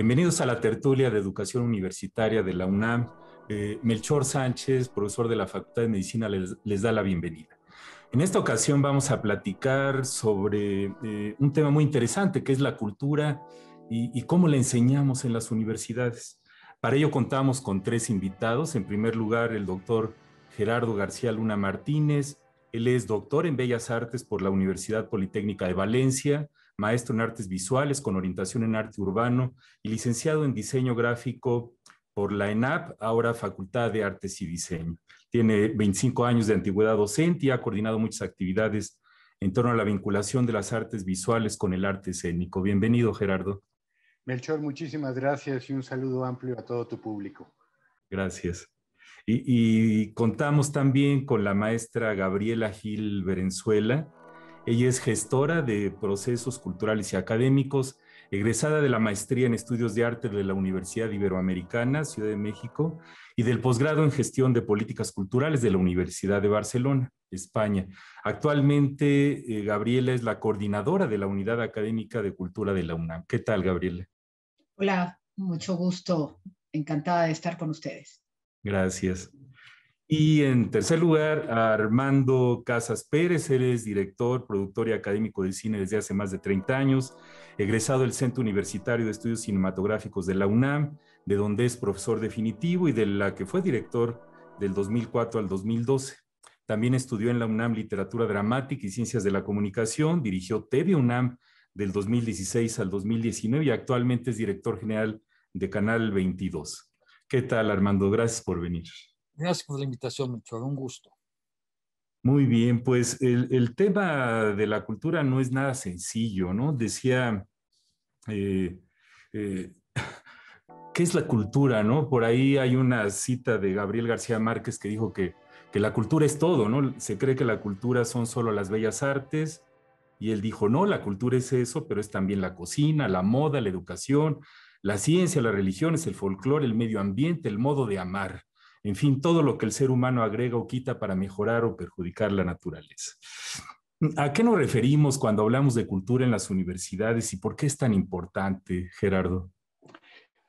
Bienvenidos a la tertulia de educación universitaria de la UNAM. Eh, Melchor Sánchez, profesor de la Facultad de Medicina, les, da la bienvenida. En esta ocasión vamos a platicar sobre eh, un tema muy interesante que es la cultura y, y cómo la enseñamos en las universidades. Para ello contamos con tres invitados. En primer lugar, el doctor Gerardo García Luna Martínez. Él es doctor en Bellas Artes por la Universidad Politécnica de Valencia, maestro en artes visuales con orientación en arte urbano y licenciado en diseño gráfico por la ENAP, ahora Facultad de Artes y Diseño. Tiene 25 años de antigüedad docente y ha coordinado muchas actividades en torno a la vinculación de las artes visuales con el arte escénico. Bienvenido, Gerardo. Melchor, muchísimas gracias y un saludo amplio a todo tu público. Gracias. Y, contamos también con la maestra Gabriela Gil Berenzuela, ella es gestora de procesos culturales y académicos, egresada de la maestría en estudios de arte de la Universidad Iberoamericana, Ciudad de México, y del posgrado en gestión de políticas culturales de la Universidad de Barcelona, España. Actualmente, eh, Gabriela es la coordinadora de la Unidad Académica de Cultura de la UNAM. ¿Qué tal, Gabriela? Hola, mucho gusto. Encantada de estar con ustedes. Gracias. Y en tercer lugar, Armando Casas Pérez, él es director, productor y académico de cine desde hace más de 30 años, egresado del Centro Universitario de Estudios Cinematográficos de la UNAM, de donde es profesor definitivo y de la que fue director del 2004 al 2012. También estudió en la UNAM Literatura Dramática y Ciencias de la Comunicación, dirigió TV UNAM del 2016 al 2019 y actualmente es director general de Canal 22. ¿Qué tal, Armando? Gracias por venir. Gracias por la invitación, Melchor. Un gusto. Muy bien, pues el, tema de la cultura no es nada sencillo, ¿no? Decía, eh, eh, ¿qué es la cultura, no? Por ahí hay una cita de Gabriel García Márquez que dijo que, que la cultura es todo, ¿no? Se cree que la cultura son solo las bellas artes, y él dijo, no, la cultura es eso, pero es también la cocina, la moda, la educación, la ciencia, las religiones, el folclore, el medio ambiente, el modo de amar en fin, todo lo que el ser humano agrega o quita para mejorar o perjudicar la naturaleza. ¿A qué nos referimos cuando hablamos de cultura en las universidades y por qué es tan importante, Gerardo?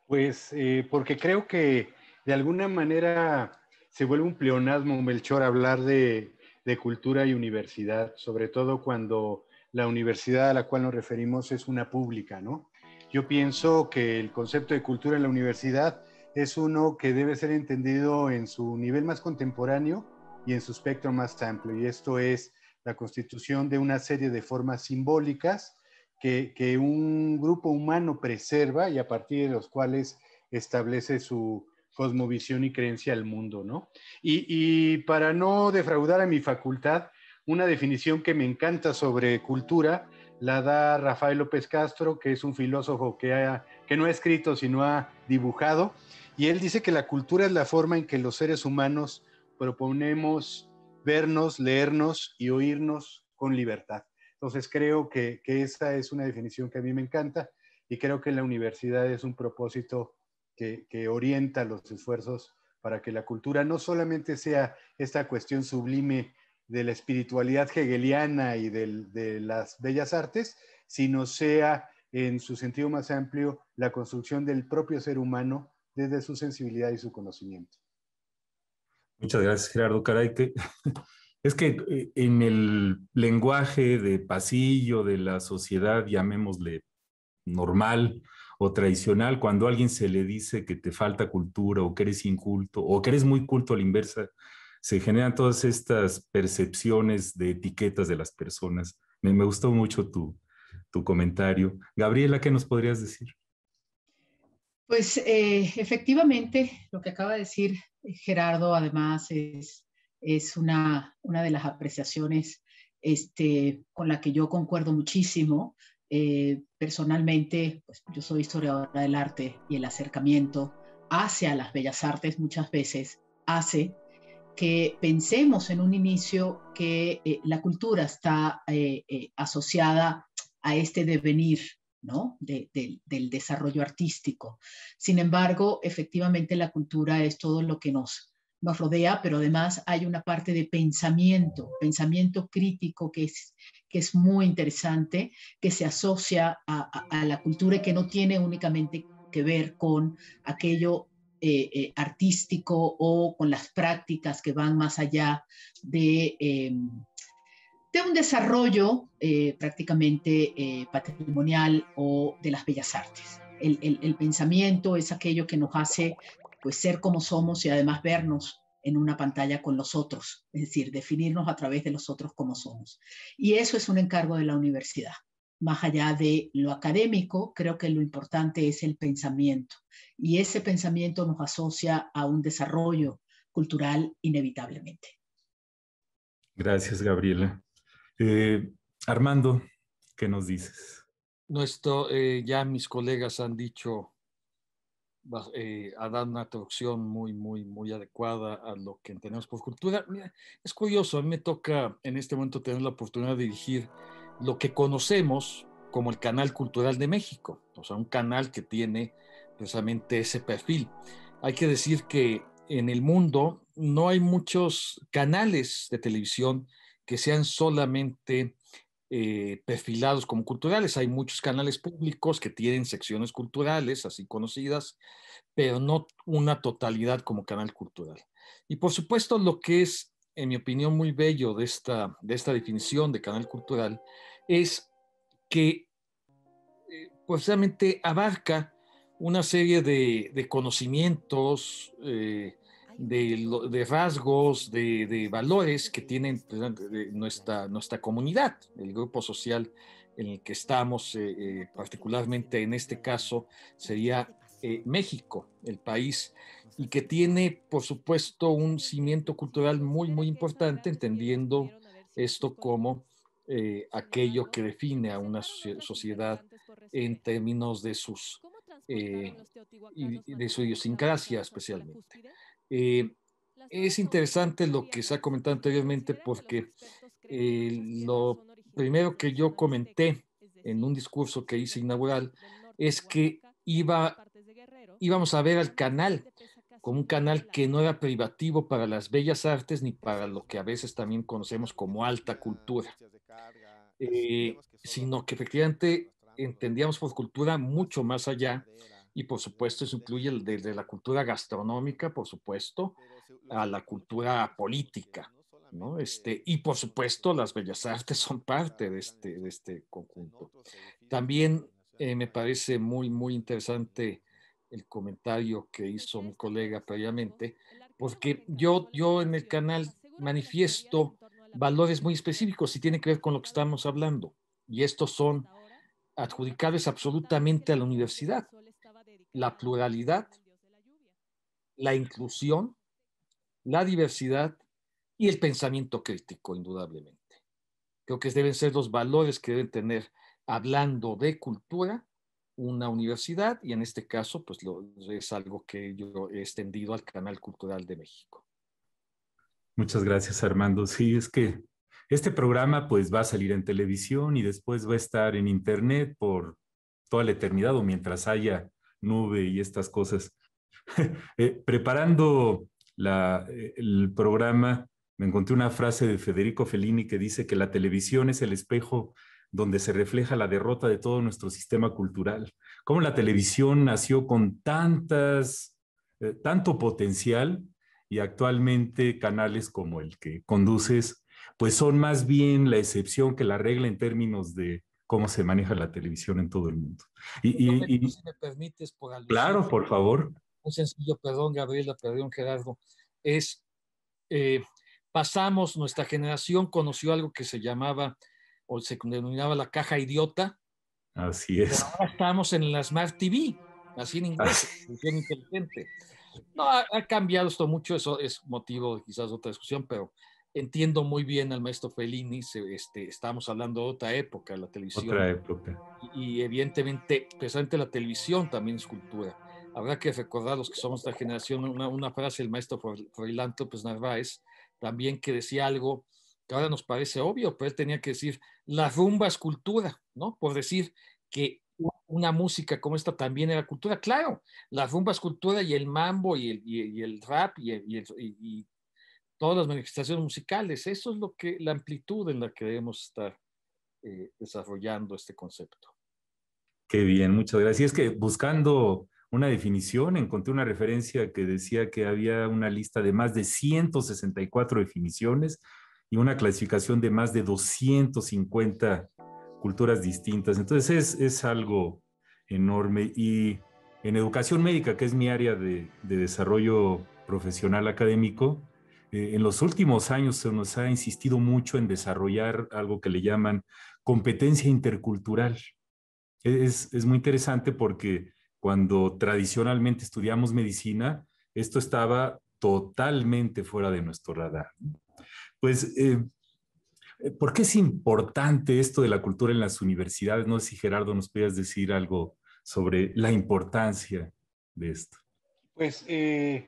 Pues eh, porque creo que de alguna manera se vuelve un pleonasmo, Melchor, hablar de, de cultura y universidad, sobre todo cuando la universidad a la cual nos referimos es una pública, ¿no? Yo pienso que el concepto de cultura en la universidad es uno que debe ser entendido en su nivel más contemporáneo y en su espectro más amplio. Y esto es la constitución de una serie de formas simbólicas que, un grupo humano preserva y a partir de los cuales establece su cosmovisión y creencia al mundo, ¿no? Y, para no defraudar a mi facultad, una definición que me encanta sobre cultura la da Rafael López Castro, que es un filósofo que no ha escrito, sino ha dibujado, y él dice que la cultura es la forma en que los seres humanos proponemos vernos, leernos y oírnos con libertad. Entonces creo que, esa es una definición que a mí me encanta y creo que la universidad es un propósito que, orienta los esfuerzos para que la cultura no solamente sea esta cuestión sublime de la espiritualidad hegeliana y de las bellas artes, sino sea en su sentido más amplio la construcción del propio ser humano desde su sensibilidad y su conocimiento. Muchas gracias, Gerardo Caray. es que eh, en el lenguaje de pasillo de la sociedad, llamémosle normal o tradicional, cuando a alguien se le dice que te falta cultura o que eres inculto o que eres muy culto a la inversa, se generan todas estas percepciones de etiquetas de las personas. Me, gustó mucho tu, tu comentario. Gabriela, ¿qué nos podrías decir? Pues eh, efectivamente, lo que acaba de decir eh, Gerardo, además, es, una, de las apreciaciones este, con la que yo concuerdo muchísimo. Eh, personalmente, pues, yo soy historiadora del arte y el acercamiento hacia las bellas artes muchas veces hace que pensemos en un inicio que la cultura está asociada a este devenir ¿no? del desarrollo artístico. Sin embargo, efectivamente la cultura es todo lo que nos, rodea, pero además hay una parte de pensamiento, pensamiento crítico que es, que es muy interesante, que se asocia a, la cultura y que no tiene únicamente que ver con aquello eh, eh, artístico o con las prácticas que van más allá de... Em, de un desarrollo eh, prácticamente eh, patrimonial o de las bellas artes. El, pensamiento es aquello que nos hace pues, ser como somos y además vernos en una pantalla con los otros, es decir, definirnos a través de los otros como somos. Y eso es un encargo de la universidad. Más allá de lo académico, creo que lo importante es el pensamiento. Y ese pensamiento nos asocia a un desarrollo cultural inevitablemente. Gracias, Gabriela. Eh, Armando, ¿qué nos dices? Nuestro, eh, ya mis colegas han dicho, eh, ha dado una traducción muy, muy, muy adecuada a lo que entendemos por cultura. es curioso, a mí me toca en este momento tener la oportunidad de dirigir lo que conocemos como el Canal Cultural de México, o sea, un canal que tiene precisamente ese perfil. Hay que decir que en el mundo no hay muchos canales de televisión que sean solamente eh, perfilados como culturales. Hay muchos canales públicos que tienen secciones culturales, así conocidas, pero no una totalidad como canal cultural. Y por supuesto, lo que es, en mi opinión, muy bello de esta, de esta definición de canal cultural es que eh, precisamente pues, abarca una serie de, conocimientos, eh, de, rasgos, de, valores que tiene pues, eh, eh, nuestra, nuestra comunidad, el grupo social en el que estamos, eh, particularmente en este caso, sería México, el país, y que tiene, por supuesto, un cimiento cultural muy, muy importante, entendiendo esto como aquello que define a una sociedad en términos de sus y de su idiosincrasia especialmente. Eh, es interesante lo que se ha comentado anteriormente porque eh, lo primero que yo comenté en un discurso que hice inaugural es que iba, íbamos a ver al canal como un canal que no era privativo para las bellas artes ni para lo que a veces también conocemos como alta cultura, eh, sino que efectivamente entendíamos por cultura mucho más allá y por supuesto eso incluye desde la cultura gastronómica, por supuesto, a la cultura política, ¿no? Este, y por supuesto las bellas artes son parte de este, este conjunto. También eh, me parece muy, muy interesante el comentario que hizo mi colega previamente, porque yo, yo en el canal manifiesto valores muy específicos y tiene que ver con lo que estamos hablando. Y estos son adjudicables absolutamente a la universidad la pluralidad, la inclusión, la diversidad y el pensamiento crítico, indudablemente. Creo que deben ser los valores que deben tener, hablando de cultura, una universidad y en este caso, pues lo, es algo que yo he extendido al Canal Cultural de México. Muchas gracias, Armando. Sí, es que este programa pues va a salir en televisión y después va a estar en internet por toda la eternidad o mientras haya nube y estas cosas. Eh, preparando la, eh, el programa, me encontré una frase de Federico Fellini que dice que la televisión es el espejo donde se refleja la derrota de todo nuestro sistema cultural. Cómo la televisión nació con tantas, eh, tanto potencial y actualmente canales como el que conduces, pues son más bien la excepción que la regla en términos de cómo se maneja la televisión en todo el mundo. Y, si me permites, por claro, por favor. Un sencillo, perdón Gabriela, perdón Gerardo, es, eh, pasamos, nuestra generación conoció algo que se llamaba o se denominaba la caja idiota. Así es. ahora estamos en la Smart TV, así en inglés, inteligente. No, ha, cambiado esto mucho, eso es motivo de quizás otra discusión, pero entiendo muy bien al maestro Fellini, este, estábamos hablando de otra época, la televisión. Otra época. Y, evidentemente, precisamente la televisión también es cultura. Habrá que recordar los que somos de la generación una, frase del maestro Froilán López pues, Narváez, también que decía algo que ahora nos parece obvio, pero él tenía que decir, la rumba es cultura, ¿no? Por decir que una música como esta también era cultura. Claro, la rumba es cultura y el mambo y el, y, el rap y, el, y, todas las manifestaciones musicales. Eso es lo que, la amplitud en la que debemos estar eh, desarrollando este concepto. Qué bien, muchas gracias. Es que buscando una definición, encontré una referencia que decía que había una lista de más de 164 definiciones y una clasificación de más de 250 culturas distintas. Entonces es, algo enorme. Y en educación médica, que es mi área de, de desarrollo profesional académico, eh, en los últimos años se nos ha insistido mucho en desarrollar algo que le llaman competencia intercultural. E-, es, es muy interesante porque cuando tradicionalmente estudiamos medicina, esto estaba totalmente fuera de nuestro radar. Pues, eh, ¿por qué es importante esto de la cultura en las universidades? No sé si Gerardo nos podías decir algo sobre la importancia de esto. Pues eh,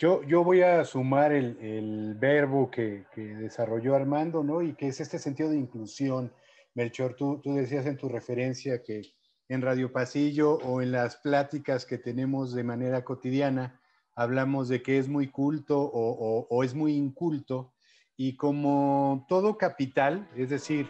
yo, voy a sumar el, verbo que, desarrolló Armando, ¿no? Y que es este sentido de inclusión. Melchor, tú, tú decías en tu referencia que en Radio Pasillo o en las pláticas que tenemos de manera cotidiana, hablamos de que es muy culto o, o es muy inculto. Y como todo capital, es decir,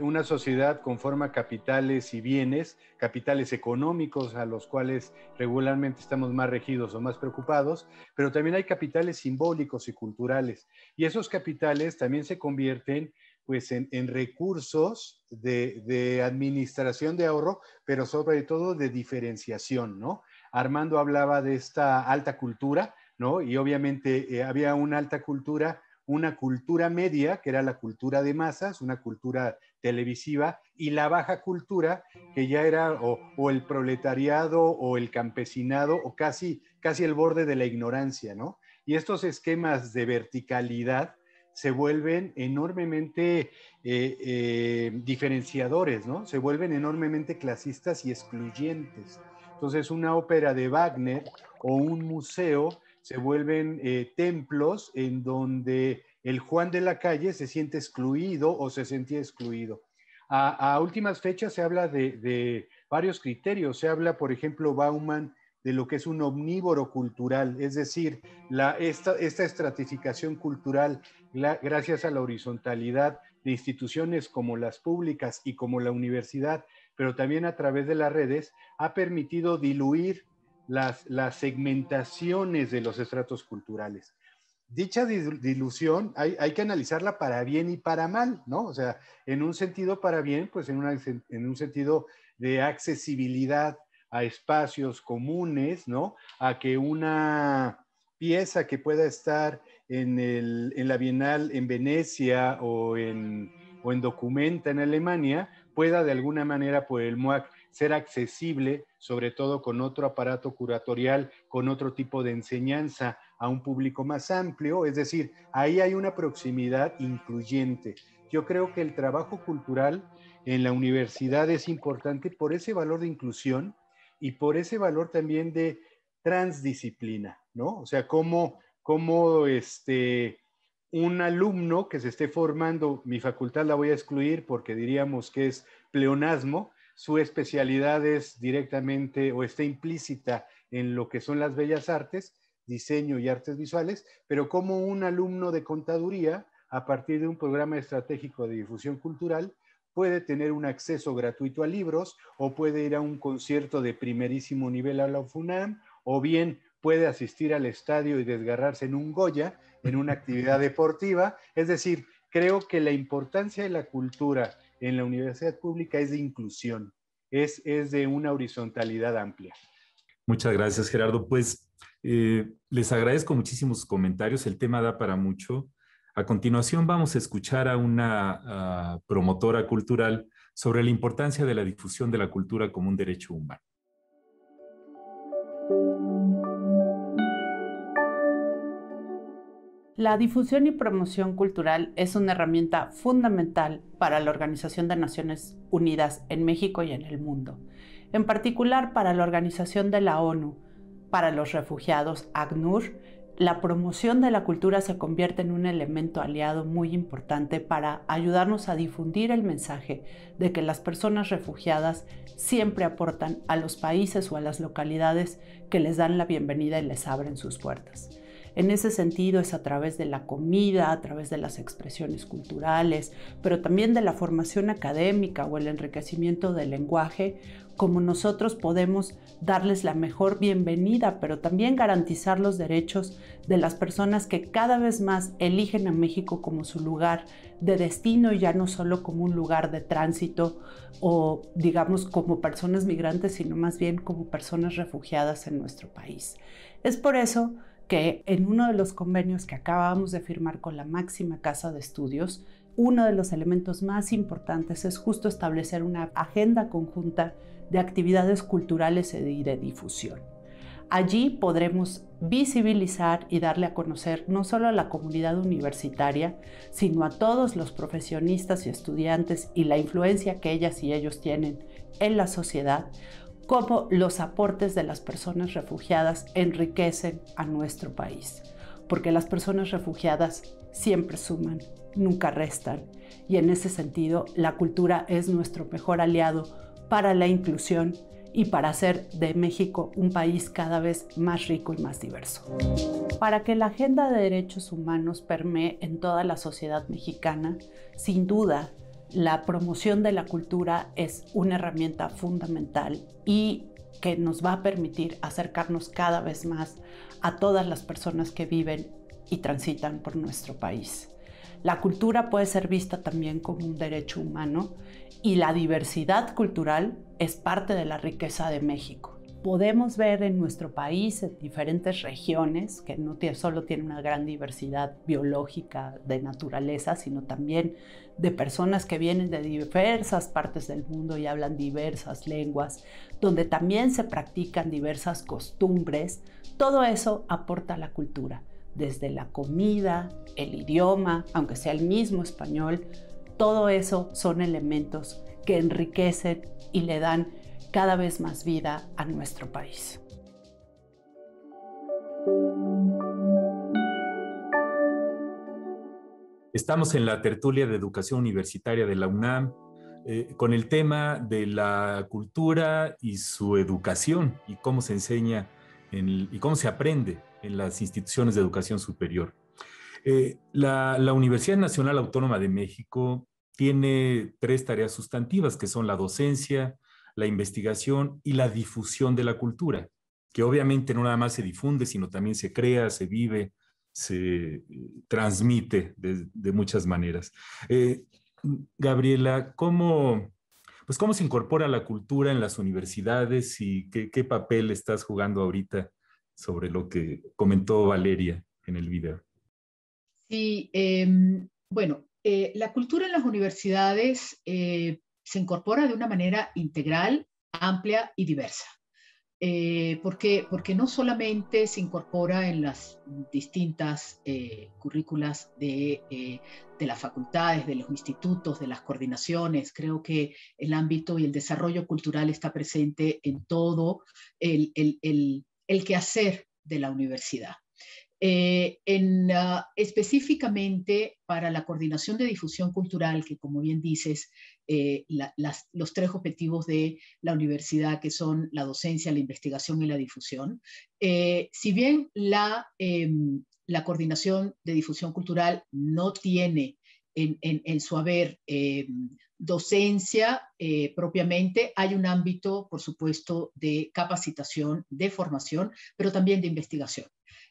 una sociedad conforma capitales y bienes, capitales económicos a los cuales regularmente estamos más regidos o más preocupados, pero también hay capitales simbólicos y culturales. Y esos capitales también se convierten pues, en, recursos de, administración de ahorro, pero sobre todo de diferenciación, ¿no? Armando hablaba de esta alta cultura, ¿no? Y obviamente eh, había una alta cultura una cultura media, que era la cultura de masas, una cultura televisiva y la baja cultura, que ya era o, el proletariado o el campesinado o casi, casi el borde de la ignorancia, ¿no? Y estos esquemas de verticalidad se vuelven enormemente eh, eh, diferenciadores, ¿no? Se vuelven enormemente clasistas y excluyentes. Entonces, una ópera de Wagner o un museo se vuelven eh, templos en donde el Juan de la calle se siente excluido o se sentía excluido. A, últimas fechas se habla de, varios criterios. Se habla, por ejemplo, Bauman de lo que es un omnívoro cultural, es decir, esta, estratificación cultural, gracias a la horizontalidad de instituciones como las públicas y como la universidad, pero también a través de las redes, ha permitido diluir las segmentaciones de los estratos culturales dicha dilución hay, que analizarla para bien y para mal, ¿no? O sea, en un sentido para bien, pues en, un sentido de accesibilidad a espacios comunes, ¿no? A que una pieza que pueda estar en, la Bienal en Venecia o en, o en Documenta en Alemania pueda de alguna manera por el MOAC ser accesible, sobre todo con otro aparato curatorial, con otro tipo de enseñanza, a un público más amplio, es decir, ahí hay una proximidad incluyente. Yo creo que el trabajo cultural en la universidad es importante por ese valor de inclusión y por ese valor también de transdisciplina, ¿no? O sea, como este, un alumno que se esté formando, mi facultad la voy a excluir porque diríamos que es pleonasmo, su especialidad es directamente o está implícita en lo que son las bellas artes, diseño y artes visuales, pero como un alumno de contaduría, a partir de un programa estratégico de difusión cultural, puede tener un acceso gratuito a libros o puede ir a un concierto de primerísimo nivel a la UFUNAM o bien puede asistir al estadio y desgarrarse en un Goya, en una actividad deportiva. Es decir, creo que la importancia de la cultura en la universidad pública es de inclusión, es, es de una horizontalidad amplia. Muchas gracias, Gerardo. Pues eh, les agradezco muchísimo sus comentarios, el tema da para mucho. A continuación vamos a escuchar a una ah, promotora cultural sobre la importancia de la difusión de la cultura como un derecho humano. La difusión y promoción cultural es una herramienta fundamental para la Organización de Naciones Unidas en México y en el mundo, en particular para la Organización de la ONU, para los refugiados ACNUR, la promoción de la cultura se convierte en un elemento aliado muy importante para ayudarnos a difundir el mensaje de que las personas refugiadas siempre aportan a los países o a las localidades que les dan la bienvenida y les abren sus puertas. En ese sentido es a través de la comida, a través de las expresiones culturales, pero también de la formación académica o el enriquecimiento del lenguaje, como nosotros podemos darles la mejor bienvenida, pero también garantizar los derechos de las personas que cada vez más eligen a México como su lugar de destino y ya no solo como un lugar de tránsito o digamos como personas migrantes, sino más bien como personas refugiadas en nuestro país. Es por eso que en uno de los convenios que acabamos de firmar con la máxima casa de estudios, uno de los elementos más importantes es justo establecer una agenda conjunta de actividades culturales y de difusión. Allí podremos visibilizar y darle a conocer no solo a la comunidad universitaria, sino a todos los profesionistas y estudiantes y la influencia que ellas y ellos tienen en la sociedad, cómo los aportes de las personas refugiadas enriquecen a nuestro país. Porque las personas refugiadas siempre suman, nunca restan. Y en ese sentido, la cultura es nuestro mejor aliado para la inclusión y para hacer de México un país cada vez más rico y más diverso. Para que la agenda de derechos humanos permee en toda la sociedad mexicana, sin duda, la promoción de la cultura es una herramienta fundamental y que nos va a permitir acercarnos cada vez más a todas las personas que viven y transitan por nuestro país. La cultura puede ser vista también como un derecho humano y la diversidad cultural es parte de la riqueza de México podemos ver en nuestro país, en diferentes regiones, que no solo tiene una gran diversidad biológica de naturaleza, sino también de personas que vienen de diversas partes del mundo y hablan diversas lenguas, donde también se practican diversas costumbres. Todo eso aporta a la cultura, desde la comida, el idioma, aunque sea el mismo español, todo eso son elementos que enriquecen y le dan cada vez más vida a nuestro país. Estamos en la tertulia de educación universitaria de la UNAM eh, con el tema de la cultura y su educación y cómo se enseña y cómo se aprende en las instituciones de educación superior. Eh, la, Universidad Nacional Autónoma de México tiene tres tareas sustantivas, que son la docencia, la investigación y la difusión de la cultura, que obviamente no nada más se difunde, sino también se crea, se vive, se eh, transmite de, muchas maneras. Eh, Gabriela, ¿cómo, pues ¿cómo se incorpora la cultura en las universidades y qué, papel estás jugando ahorita sobre lo que comentó Valeria en el video? Sí, em, bueno, eh, la cultura en las universidades eh, se incorpora de una manera integral, amplia y diversa. Eh, porque, no solamente se incorpora en las distintas currículas de, las facultades, de los institutos, de las coordinaciones, creo que el ámbito y el desarrollo cultural está presente en todo el, el quehacer de la universidad. Eh, ah, específicamente para la coordinación de difusión cultural, que como bien dices, eh, los tres objetivos de la universidad, que son la docencia, la investigación y la difusión, eh, si bien em, la, coordinación de difusión cultural no tiene en, su haber em, docencia propiamente, hay un ámbito, por supuesto, de capacitación, de formación, pero también de investigación.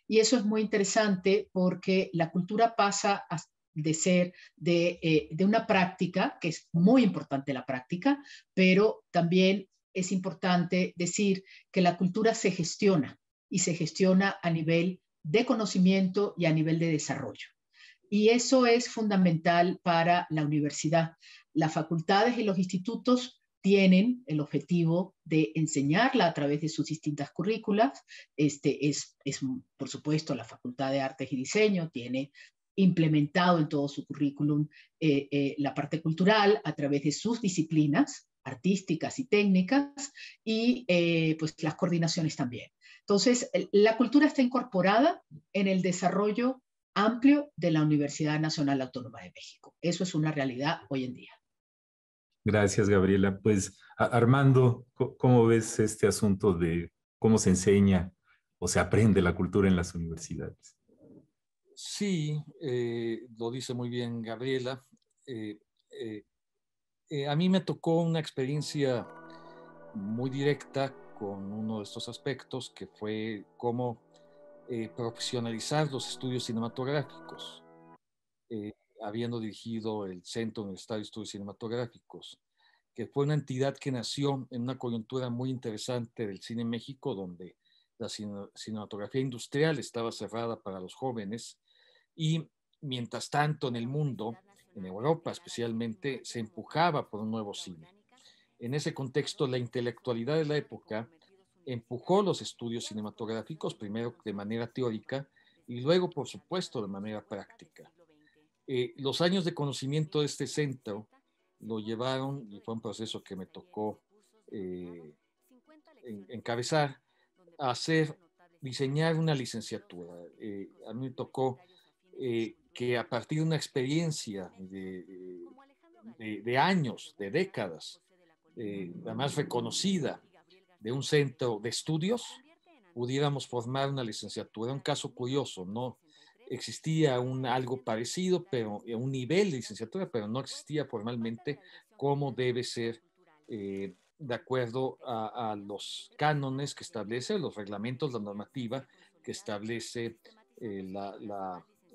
Y eso es muy interesante porque la cultura pasa de ser eh, de una práctica, que es muy importante la práctica, pero también es importante decir que la cultura se gestiona y se gestiona a nivel de conocimiento y a nivel de desarrollo. Y eso es fundamental para la universidad. Las facultades y los institutos tienen el objetivo de enseñarla a través de sus distintas currículas. Este es, por supuesto, la Facultad de Artes y Diseño tiene implementado en todo su currículum eh, eh, la parte cultural a través de sus disciplinas artísticas y técnicas y eh, pues las coordinaciones también. Entonces, la cultura está incorporada en el desarrollo amplio de la Universidad Nacional Autónoma de México. Eso es una realidad hoy en día. Gracias, Gabriela. Pues, Armando, ¿cómo ves este asunto de cómo se enseña o se aprende la cultura en las universidades? Sí, eh, lo dice muy bien Gabriela. Eh, eh, a mí me tocó una experiencia muy directa con uno de estos aspectos, que fue cómo profesionalizar los estudios cinematográficos habiendo dirigido el Centro Universitario de Estudios Cinematográficos, que fue una entidad que nació en una coyuntura muy interesante del cine en México, donde la cinematografía industrial estaba cerrada para los jóvenes y mientras tanto en el mundo, en Europa especialmente, se empujaba por un nuevo cine. En ese contexto, la intelectualidad de la época empujó los estudios cinematográficos, primero de manera teórica y luego, por supuesto, de manera práctica. Eh, los años de conocimiento de este centro lo llevaron, y fue un proceso que me tocó eh, encabezar, a hacer, diseñar una licenciatura. Eh, a mí me tocó que a partir de una experiencia de, años, de décadas, la más reconocida, de un centro de estudios, pudiéramos formar una licenciatura. Un caso curioso, ¿no? existía un, algo parecido, pero eh, un nivel de licenciatura, pero no existía formalmente como debe ser eh, de acuerdo a, los cánones que establece, los reglamentos, la normativa que establece eh, la,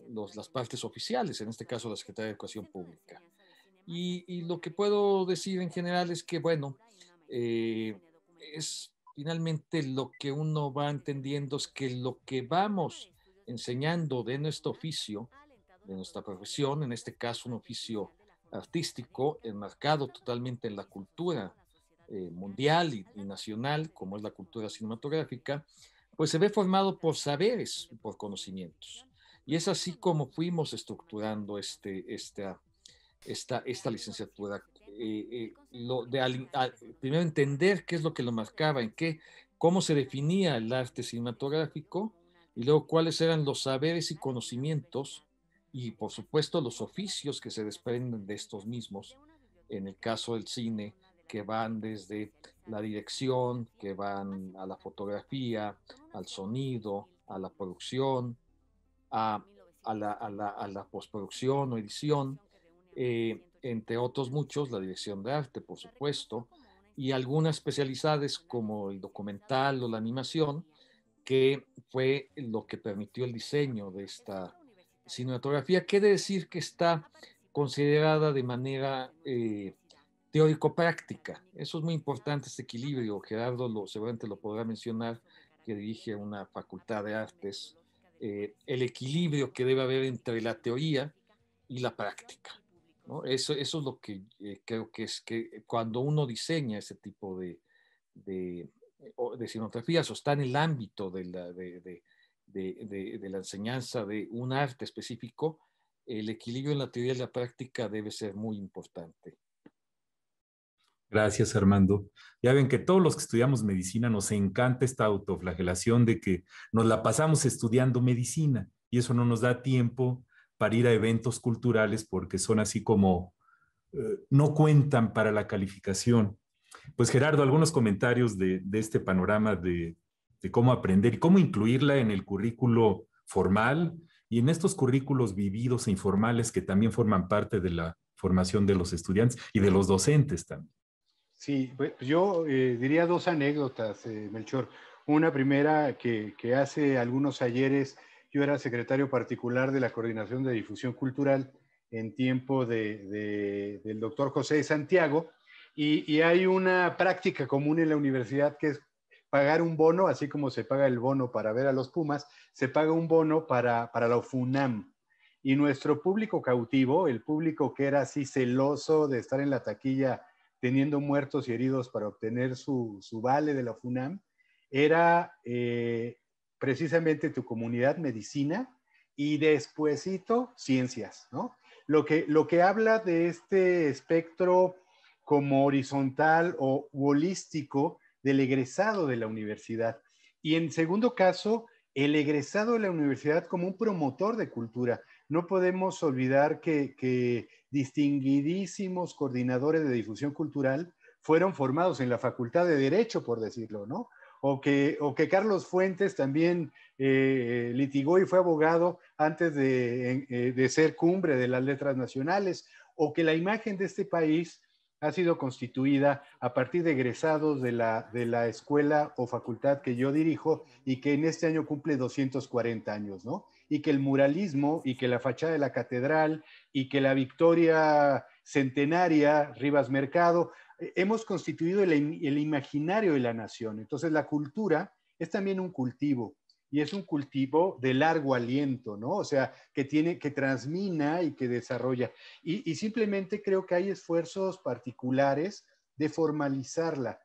las partes oficiales, en este caso la Secretaría de Educación Pública. Y, lo que puedo decir en general es que, bueno, es finalmente lo que uno va entendiendo es que lo que vamos enseñando de nuestro oficio, de nuestra profesión, en este caso un oficio artístico enmarcado totalmente en la cultura eh, mundial y, nacional, como es la cultura cinematográfica, pues se ve formado por saberes y por conocimientos. Y es así como fuimos estructurando este, esta, esta, esta licenciatura. Eh, eh, de al, primero entender qué es lo que lo marcaba, en qué, cómo se definía el arte cinematográfico, y luego cuáles eran los saberes y conocimientos y por supuesto los oficios que se desprenden de estos mismos, en el caso del cine, que van desde la dirección, que van a la fotografía, al sonido, a la producción, a, la, postproducción o edición, eh, entre otros muchos, la dirección de arte, por supuesto, y algunas especialidades como el documental o la animación, que fue lo que permitió el diseño de esta cinematografía. Quiere decir que está considerada de manera eh, teórico-práctica. Eso es muy importante, este equilibrio. Gerardo lo, seguramente lo podrá mencionar, que dirige una facultad de artes. Eh, el equilibrio que debe haber entre la teoría y la práctica. Eso, eso, es lo que eh, creo que es que cuando uno diseña ese tipo de de cinematografía o está en el ámbito de la, de, de, la enseñanza de un arte específico, el equilibrio en la teoría y la práctica debe ser muy importante. Gracias, Armando. Ya ven que todos los que estudiamos medicina nos encanta esta autoflagelación de que nos la pasamos estudiando medicina y eso no nos da tiempo para ir a eventos culturales porque son así como eh, no cuentan para la calificación. Pues Gerardo, algunos comentarios de, este panorama de, cómo aprender y cómo incluirla en el currículo formal y en estos currículos vividos e informales que también forman parte de la formación de los estudiantes y de los docentes también. Sí, pues, yo eh, diría dos anécdotas, eh, Melchor. Una primera que, hace algunos ayeres yo era secretario particular de la Coordinación de Difusión Cultural en tiempo del doctor José Santiago, y, hay una práctica común en la universidad que es pagar un bono, así como se paga el bono para ver a los Pumas, se paga un bono para, para la UFUNAM. Y nuestro público cautivo, el público que era así celoso de estar en la taquilla teniendo muertos y heridos para obtener su, vale de la UFUNAM, era eh, precisamente tu comunidad medicina y despuesito ciencias, ¿no? Lo que, lo que habla de este espectro como horizontal o holístico del egresado de la universidad. Y en segundo caso, el egresado de la universidad como un promotor de cultura. No podemos olvidar que, distinguidísimos coordinadores de difusión cultural fueron formados en la Facultad de Derecho, por decirlo, ¿no? O que, o que Carlos Fuentes también eh, eh, litigó y fue abogado antes eh, de ser cumbre de las letras nacionales, o que la imagen de este país ha sido constituida a partir de egresados de la, escuela o facultad que yo dirijo y que en este año cumple 240 años, ¿no? Y que el muralismo y que la fachada de la catedral y que la victoria centenaria, Rivas Mercado, eh, hemos constituido el, el imaginario de la nación. Entonces la cultura es también un cultivo, y es un cultivo de largo aliento, ¿no? O sea, que tiene, que transmina y que desarrolla. Y, simplemente creo que hay esfuerzos particulares de formalizarla.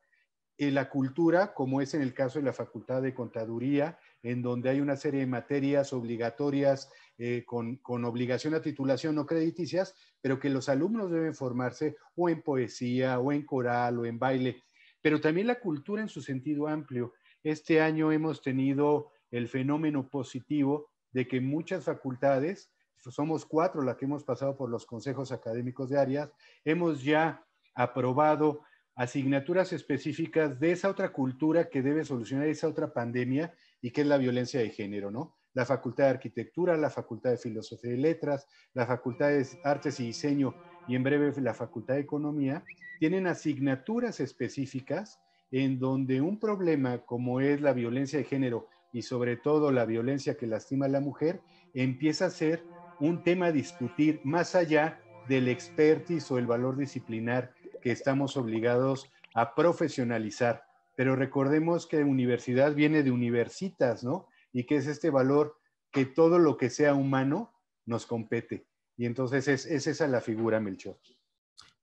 En eh, la cultura, como es en el caso de la Facultad de Contaduría, en donde hay una serie de materias obligatorias eh, con, con, obligación a titulación no crediticias, pero que los alumnos deben formarse o en poesía, o en coral, o en baile. Pero también la cultura en su sentido amplio. Este año hemos tenido el fenómeno positivo de que muchas facultades, somos cuatro las que hemos pasado por los consejos académicos de áreas, hemos ya aprobado asignaturas específicas de esa otra cultura que debe solucionar esa otra pandemia y que es la violencia de género, ¿no? La Facultad de Arquitectura, la Facultad de Filosofía y Letras, la Facultad de Artes y Diseño y en breve la Facultad de Economía, tienen asignaturas específicas en donde un problema como es la violencia de género y sobre todo la violencia que lastima a la mujer, empieza a ser un tema a discutir más allá del expertise o el valor disciplinar que estamos obligados a profesionalizar. Pero recordemos que universidad viene de universitas, ¿no? Y que es este valor que todo lo que sea humano nos compete. Y entonces es, es esa la figura, Melchor.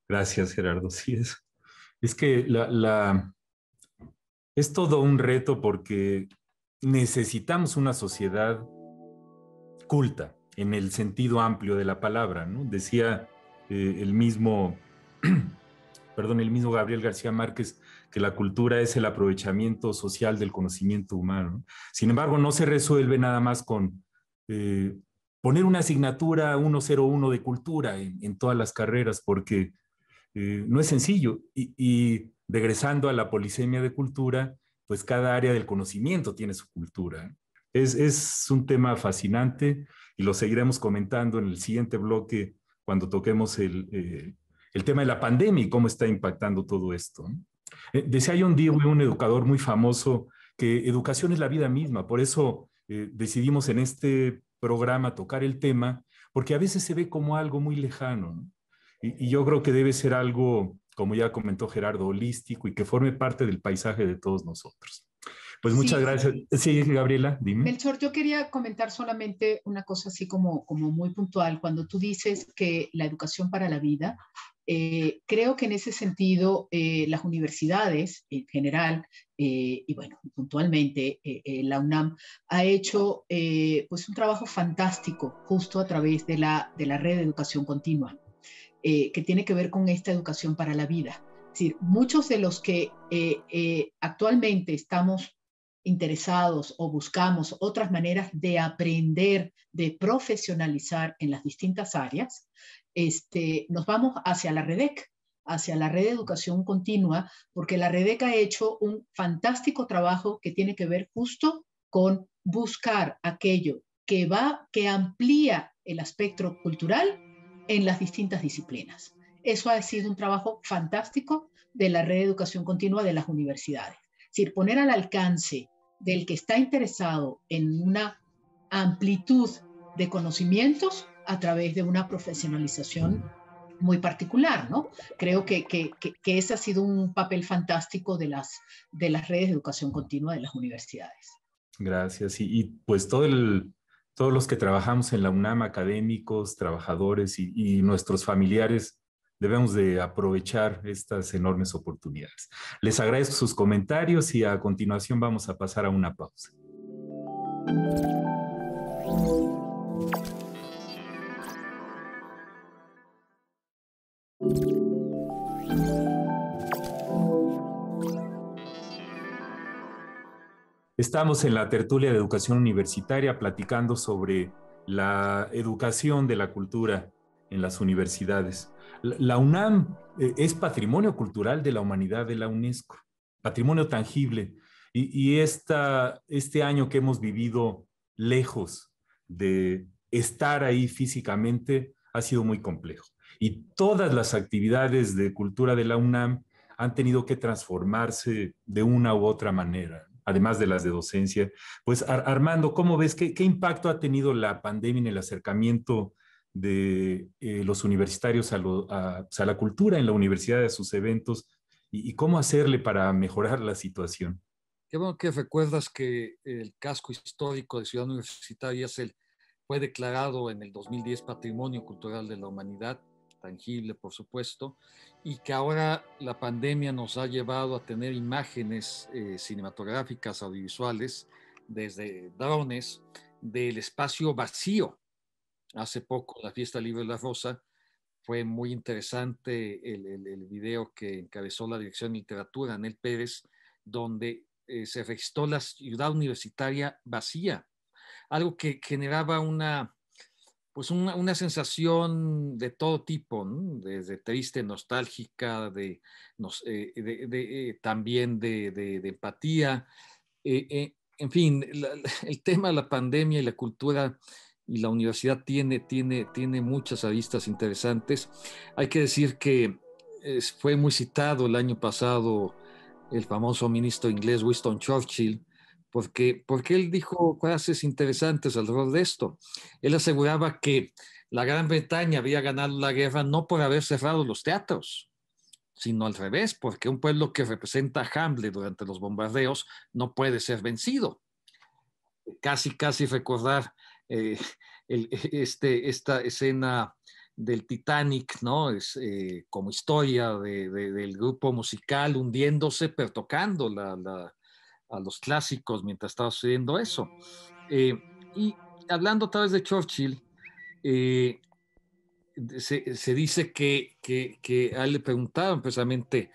Gracias, Gerardo. Sí, es, es que la, la, es todo un reto porque necesitamos una sociedad culta en el sentido amplio de la palabra, ¿no? Decía eh, el mismo, perdón, el mismo Gabriel García Márquez que la cultura es el aprovechamiento social del conocimiento humano. Sin embargo, no se resuelve nada más con eh, poner una asignatura 101 de cultura en, todas las carreras, porque eh, no es sencillo. Y, y regresando a la polisemia de cultura, pues cada área del conocimiento tiene su cultura. Es, un tema fascinante y lo seguiremos comentando en el siguiente bloque cuando toquemos el, eh, tema de la pandemia y cómo está impactando todo esto. Eh, decía John Dewey, un educador muy famoso, que educación es la vida misma. Por eso eh, decidimos en este programa tocar el tema, porque a veces se ve como algo muy lejano. y, yo creo que debe ser algo como ya comentó Gerardo, holístico y que forme parte del paisaje de todos nosotros. Pues muchas gracias. Sí, Gabriela, dime. Melchor, yo quería comentar solamente una cosa así como, como muy puntual. Cuando tú dices que la educación para la vida, eh, creo que en ese sentido eh, las universidades en general eh, y bueno, puntualmente la UNAM ha hecho pues un trabajo fantástico justo a través de la, de la red de educación continua. Eh, que tiene que ver con esta educación para la vida. Es muchos de los que eh, eh, actualmente estamos interesados o buscamos otras maneras de aprender, de profesionalizar en las distintas áreas, este, nos vamos hacia la REDEC, hacia la red de educación continua, porque la REDEC ha hecho un fantástico trabajo que tiene que ver justo con buscar aquello que va, que amplía el aspecto cultural en las distintas disciplinas. Eso ha sido un trabajo fantástico de la red de educación continua de las universidades. Es decir, poner al alcance del que está interesado en una amplitud de conocimientos a través de una profesionalización muy particular, ¿no? Creo que, ese ha sido un papel fantástico de las, de las redes de educación continua de las universidades. Gracias. y pues todo el todos los que trabajamos en la UNAM, académicos, trabajadores y, nuestros familiares, debemos de aprovechar estas enormes oportunidades. Les agradezco sus comentarios y a continuación vamos a pasar a una pausa. Estamos en la tertulia de educación universitaria platicando sobre la educación de la cultura en las universidades. La UNAM eh, es patrimonio cultural de la humanidad de la UNESCO, patrimonio tangible. Y, este año que hemos vivido lejos de estar ahí físicamente ha sido muy complejo. Y todas las actividades de cultura de la UNAM han tenido que transformarse de una u otra manera además de las de docencia. Pues Armando, ¿cómo ves? ¿Qué, impacto ha tenido la pandemia en el acercamiento de eh, los universitarios pues, a, la cultura en la universidad, a sus eventos? ¿Y, cómo hacerle para mejorar la situación? Qué bueno que recuerdas que el casco histórico de Ciudad Universitaria fue declarado en el 2010 Patrimonio Cultural de la Humanidad tangible, por supuesto, y que ahora la pandemia nos ha llevado a tener imágenes eh, cinematográficas, audiovisuales, desde drones, del espacio vacío. Hace poco, la Fiesta Libre de la Rosa, fue muy interesante el, video que encabezó la Dirección de Literatura, Anel Pérez, donde eh, se registró la ciudad universitaria vacía, algo que generaba una pues una, una, sensación de todo tipo, desde triste, nostálgica, de, eh, eh, también de, empatía. Eh, en fin, el tema de la pandemia y la cultura y la universidad tiene, tiene, tiene muchas aristas interesantes. Hay que decir que fue muy citado el año pasado el famoso ministro inglés Winston Churchill, porque, porque él dijo frases interesantes alrededor de esto. Él aseguraba que la Gran Bretaña había ganado la guerra no por haber cerrado los teatros, sino al revés, porque un pueblo que representa a Hamlet durante los bombardeos no puede ser vencido. Casi, casi recordar eh, este, esta escena del Titanic, ¿no? Es, eh, como historia del grupo musical hundiéndose, pertocando la, a los clásicos mientras estaba sucediendo eso. Eh, y hablando otra vez de Churchill, eh, se, dice que, a él le preguntaron precisamente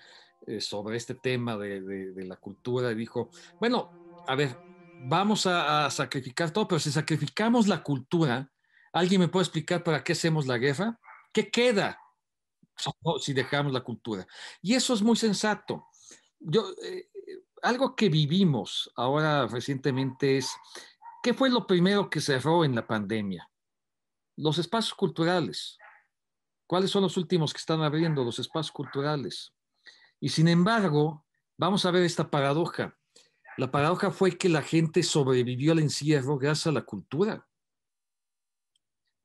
eh, sobre este tema de, la cultura y dijo, bueno, a ver, vamos a, sacrificar todo, pero si sacrificamos la cultura, ¿alguien me puede explicar para qué hacemos la guerra? ¿Qué queda si dejamos la cultura? Y eso es muy sensato. Yo, algo que vivimos ahora recientemente es, ¿qué fue lo primero que cerró en la pandemia? Los espacios culturales. ¿Cuáles son los últimos que están abriendo los espacios culturales? Y sin embargo, vamos a ver esta paradoja. La paradoja fue que la gente sobrevivió al encierro gracias a la cultura.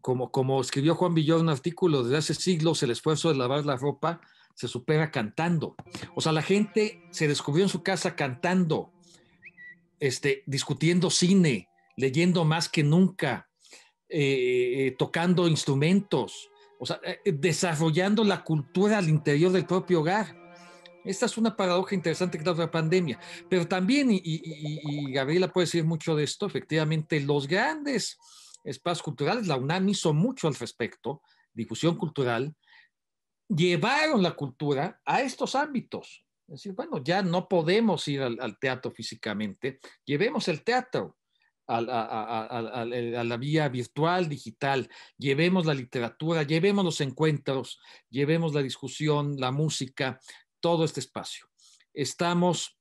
Como, escribió Juan Villor un artículo desde hace siglos, el esfuerzo de lavar la ropa se supera cantando. O sea, la gente se descubrió en su casa cantando, este, discutiendo cine, leyendo más que nunca, eh, tocando instrumentos, o sea, eh, eh, desarrollando la cultura al interior del propio hogar. Esta es una paradoja interesante que da la pandemia, pero también, y, y Gabriela puede decir mucho de esto, efectivamente, los grandes espacios culturales, la UNAM hizo mucho al respecto, difusión cultural, llevaron la cultura a estos ámbitos. Es decir, bueno, ya no podemos ir al, teatro físicamente, llevemos el teatro. A, la vía virtual, digital, llevemos la literatura, llevemos los encuentros, llevemos la discusión, la música, todo este espacio. Estamos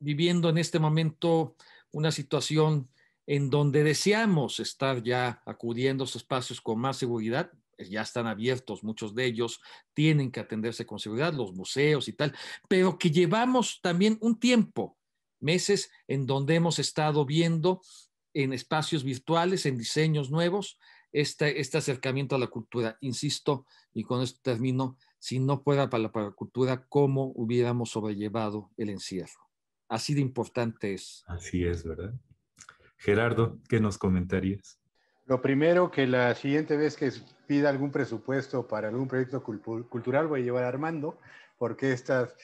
viviendo en este momento una situación en donde deseamos estar ya acudiendo a esos espacios con más seguridad, eh, ya están abiertos muchos de ellos, tienen que atenderse con seguridad, los museos y tal, pero que llevamos también un tiempo, meses, en donde hemos estado viendo en espacios virtuales, en diseños nuevos, este, este acercamiento a la cultura. Insisto, y con esto termino, si no fuera para la, para la cultura, ¿cómo hubiéramos sobrellevado el encierro? Así de importante es. Así es, ¿verdad? Gerardo, ¿qué nos comentarías? Lo primero que la siguiente vez que pida algún presupuesto para algún proyecto cultural voy a llevar a Armando, porque estas,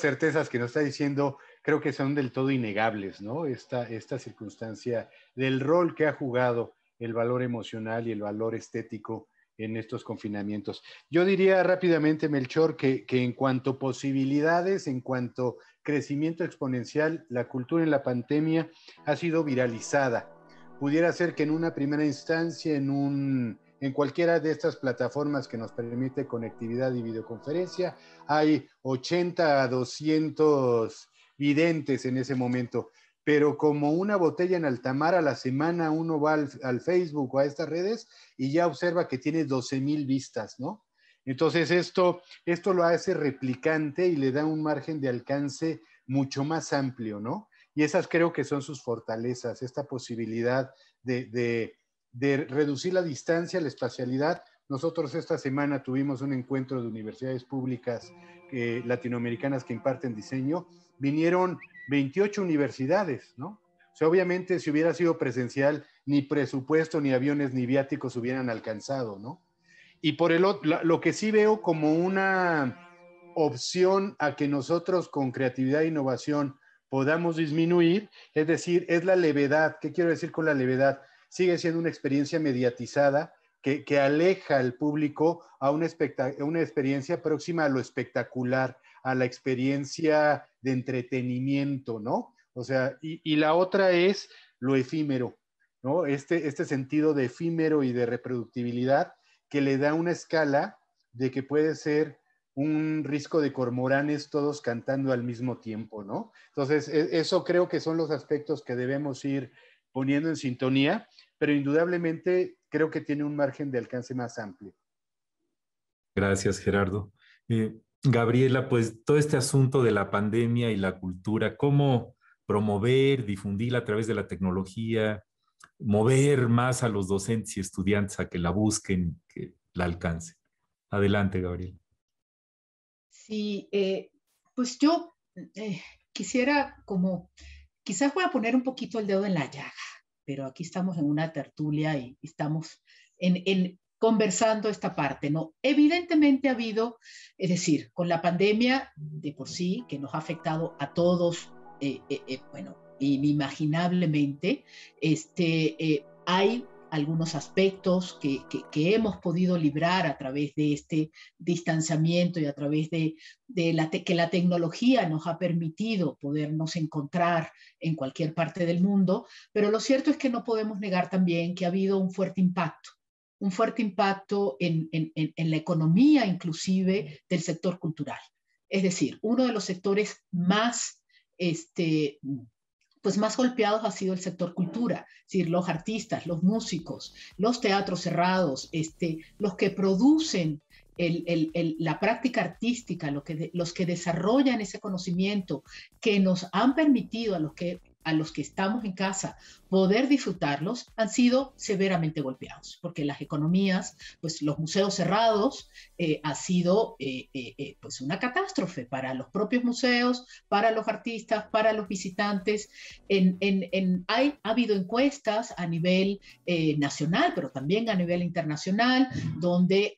certezas que nos está diciendo creo que son del todo innegables, ¿no? Esta, esta circunstancia del rol que ha jugado el valor emocional y el valor estético en estos confinamientos. Yo diría rápidamente, Melchor, que, que en cuanto a posibilidades, en cuanto crecimiento exponencial, la cultura en la pandemia ha sido viralizada pudiera ser que en una primera instancia, en, un, en cualquiera de estas plataformas que nos permite conectividad y videoconferencia, hay 80 a 200 videntes en ese momento. Pero como una botella en altamar a la semana, uno va al, Facebook o a estas redes y ya observa que tiene 12 mil vistas, ¿no? Entonces esto, esto lo hace replicante y le da un margen de alcance mucho más amplio, ¿no? Y esas creo que son sus fortalezas, esta posibilidad de, reducir la distancia, la espacialidad. Nosotros esta semana tuvimos un encuentro de universidades públicas eh, latinoamericanas que imparten diseño. Vinieron 28 universidades, ¿no? O sea, obviamente si hubiera sido presencial, ni presupuesto, ni aviones, ni viáticos hubieran alcanzado, ¿no? Y por el otro, lo que sí veo como una opción a que nosotros con creatividad e innovación podamos disminuir, es decir, es la levedad. ¿Qué quiero decir con la levedad? Sigue siendo una experiencia mediatizada que, aleja al público a una, experiencia próxima a lo espectacular, a la experiencia de entretenimiento, ¿no? O sea, y, la otra es lo efímero, ¿no? Este, este sentido de efímero y de reproductibilidad que le da una escala de que puede ser un risco de cormoranes todos cantando al mismo tiempo, ¿no? Entonces, e, eso creo que son los aspectos que debemos ir poniendo en sintonía, pero indudablemente creo que tiene un margen de alcance más amplio. Gracias, Gerardo. Eh, Gabriela, pues todo este asunto de la pandemia y la cultura, ¿cómo promover, difundir a través de la tecnología, mover más a los docentes y estudiantes a que la busquen, que la alcancen? Adelante, Gabriela. Y eh, pues yo eh, quisiera como, quizás voy a poner un poquito el dedo en la llaga, pero aquí estamos en una tertulia y estamos en, conversando esta parte, ¿no? Evidentemente ha habido, es decir, con la pandemia de por sí, que nos ha afectado a todos, eh, bueno, inimaginablemente, este, hay algunos aspectos que, hemos podido librar a través de este distanciamiento y a través de, la que la tecnología nos ha permitido podernos encontrar en cualquier parte del mundo, pero lo cierto es que no podemos negar también que ha habido un fuerte impacto un fuerte impacto en, la economía inclusive del sector cultural. Es decir, uno de los sectores más este, pues más golpeados ha sido el sector cultura, es decir, los artistas, los músicos, los teatros cerrados, este, los que producen la práctica artística, que los que desarrollan ese conocimiento que nos han permitido a los que a los que estamos en casa poder disfrutarlos han sido severamente golpeados, porque las economías, pues los museos cerrados eh, ha sido eh, eh, pues una catástrofe para los propios museos, para los artistas, para los visitantes. hay, ha habido encuestas a nivel nacional, pero también a nivel internacional, donde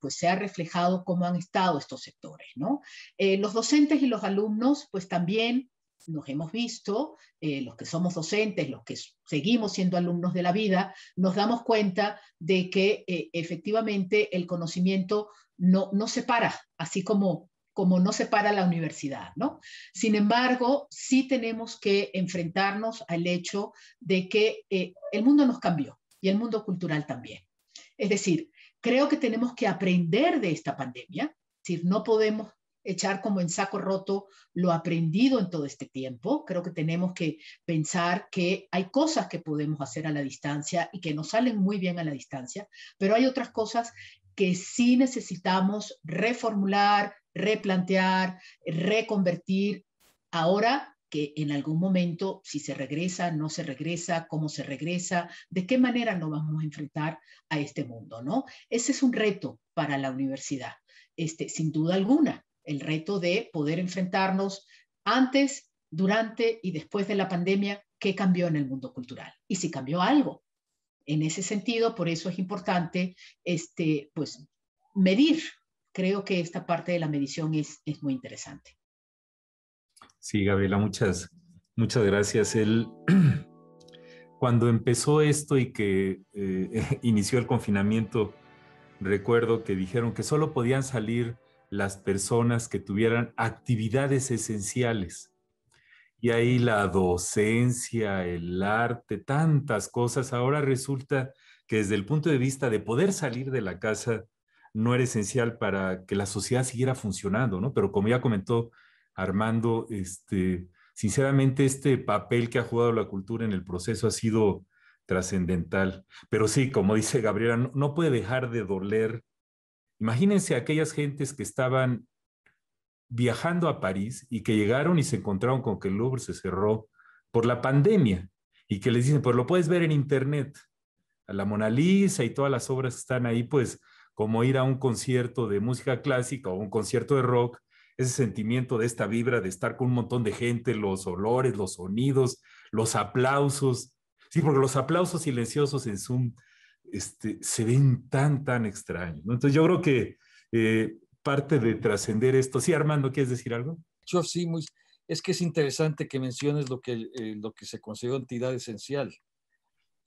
pues se ha reflejado cómo han estado estos sectores. ¿no? los docentes y los alumnos pues también nos hemos visto, eh, los que somos docentes, los que seguimos siendo alumnos de la vida, nos damos cuenta de que eh, efectivamente el conocimiento no, no separa, así como, como no separa la universidad. ¿no? Sin embargo, sí tenemos que enfrentarnos al hecho de que eh, el mundo nos cambió y el mundo cultural también. Es decir, creo que tenemos que aprender de esta pandemia, es decir, no podemos echar como en saco roto lo aprendido en todo este tiempo. Creo que tenemos que pensar que hay cosas que podemos hacer a la distancia y que nos salen muy bien a la distancia, pero hay otras cosas que sí necesitamos reformular, replantear, reconvertir ahora que en algún momento, si se regresa, no se regresa, cómo se regresa, de qué manera nos vamos a enfrentar a este mundo, ¿no? Ese es un reto para la universidad, este, sin duda alguna el reto de poder enfrentarnos antes, durante y después de la pandemia, qué cambió en el mundo cultural y si cambió algo. En ese sentido, por eso es importante este, pues, medir. Creo que esta parte de la medición es, muy interesante. Sí, Gabriela, muchas, muchas gracias. El, cuando empezó esto y que eh, inició el confinamiento, recuerdo que dijeron que solo podían salir las personas que tuvieran actividades esenciales. Y ahí la docencia, el arte, tantas cosas. Ahora resulta que desde el punto de vista de poder salir de la casa no era esencial para que la sociedad siguiera funcionando, ¿no? Pero como ya comentó Armando, este, sinceramente este papel que ha jugado la cultura en el proceso ha sido trascendental. Pero sí, como dice Gabriela, no, no puede dejar de doler Imagínense aquellas gentes que estaban viajando a París y que llegaron y se encontraron con que el Louvre se cerró por la pandemia y que les dicen, pues lo puedes ver en internet, a la Mona Lisa y todas las obras están ahí, pues como ir a un concierto de música clásica o un concierto de rock, ese sentimiento de esta vibra de estar con un montón de gente, los olores, los sonidos, los aplausos. Sí, porque los aplausos silenciosos en Zoom este, se ven tan, tan extraños. Entonces yo creo que eh, parte de trascender esto, sí, Armando, ¿quieres decir algo? Yo sí, muy, es que es interesante que menciones lo que, eh, lo que se consideró entidad esencial.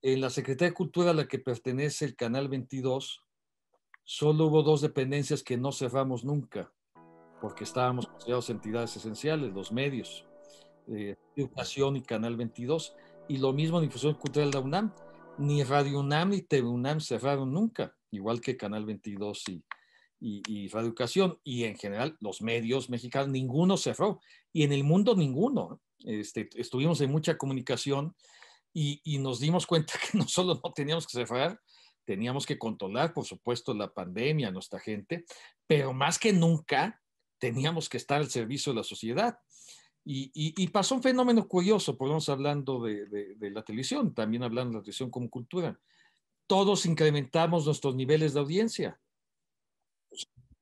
En la Secretaría de Cultura a la que pertenece el Canal 22, solo hubo dos dependencias que no cerramos nunca, porque estábamos considerados entidades esenciales, los medios, eh, Educación y Canal 22, y lo mismo en Difusión Cultural de la UNAM ni Radio UNAM ni TV UNAM cerraron nunca, igual que Canal 22 y, y, Radio Educación, y en general los medios mexicanos, ninguno cerró, y en el mundo ninguno. Este, estuvimos en mucha comunicación y, y, nos dimos cuenta que no solo no teníamos que cerrar, teníamos que controlar, por supuesto, la pandemia, nuestra gente, pero más que nunca teníamos que estar al servicio de la sociedad. Y, pasó un fenómeno curioso, por lo menos hablando de, la televisión, también hablando de la televisión como cultura. Todos incrementamos nuestros niveles de audiencia.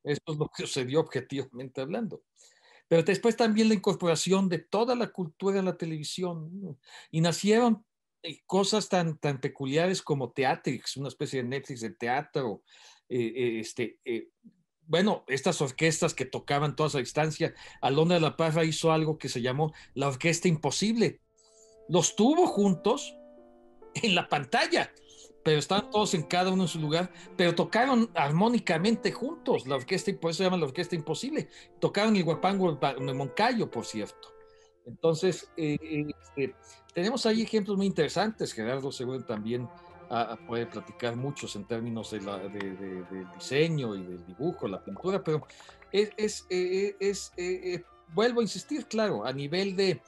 Esto es lo que sucedió objetivamente hablando. Pero después también la incorporación de toda la cultura en la televisión. Y nacieron eh, cosas tan, tan peculiares como Teatrix, una especie de Netflix de teatro, eh, eh, este, bueno, estas orquestas que tocaban todas a distancia, Alondra de la Parra hizo algo que se llamó la Orquesta Imposible. Los tuvo juntos en la pantalla, pero estaban todos en cada uno en su lugar, pero tocaron armónicamente juntos, la orquesta, por eso se llama la Orquesta Imposible. Tocaron el guapango de Moncayo, por cierto. Entonces, eh, eh, este, tenemos ahí ejemplos muy interesantes, Gerardo, seguro también a, poder platicar muchos en términos de del diseño y del dibujo, la pintura, pero es, es, eh, eh, eh, vuelvo a insistir, claro, a nivel de,